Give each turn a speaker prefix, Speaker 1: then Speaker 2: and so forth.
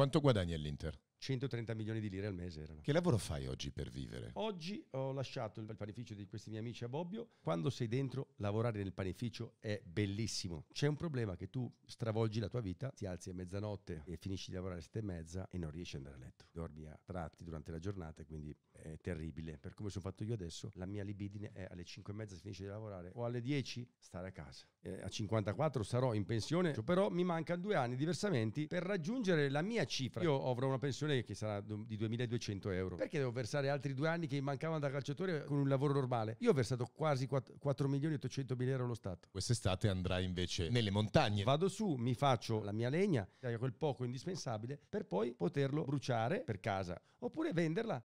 Speaker 1: Quanto guadagna l'Inter? 130 milioni di lire al mese erano. Che lavoro fai oggi per vivere?
Speaker 2: Oggi ho lasciato il panificio di questi miei amici a Bobbio. Quando sei dentro, lavorare nel panificio è bellissimo. C'è un problema che tu stravolgi la tua vita, ti alzi a mezzanotte e finisci di lavorare alle sette e mezza e non riesci ad andare a letto. Dormi a tratti durante la giornata, quindi è terribile. Per come sono fatto io adesso, la mia libidine è alle cinque e mezza si finisce di lavorare o alle 10 stare a casa. Eh, a 54 sarò in pensione, però mi mancano due anni di versamenti per raggiungere la mia cifra. Io avrò una pensione pensione che sarà di 2200 euro. Perché devo versare altri due anni che mi mancavano da calciatore con un lavoro normale? Io ho versato quasi 4 milioni e 800 mila euro allo Stato. Quest'estate andrai invece nelle montagne. Vado su, mi faccio la mia legna, quel poco indispensabile, per poi poterlo bruciare per casa oppure venderla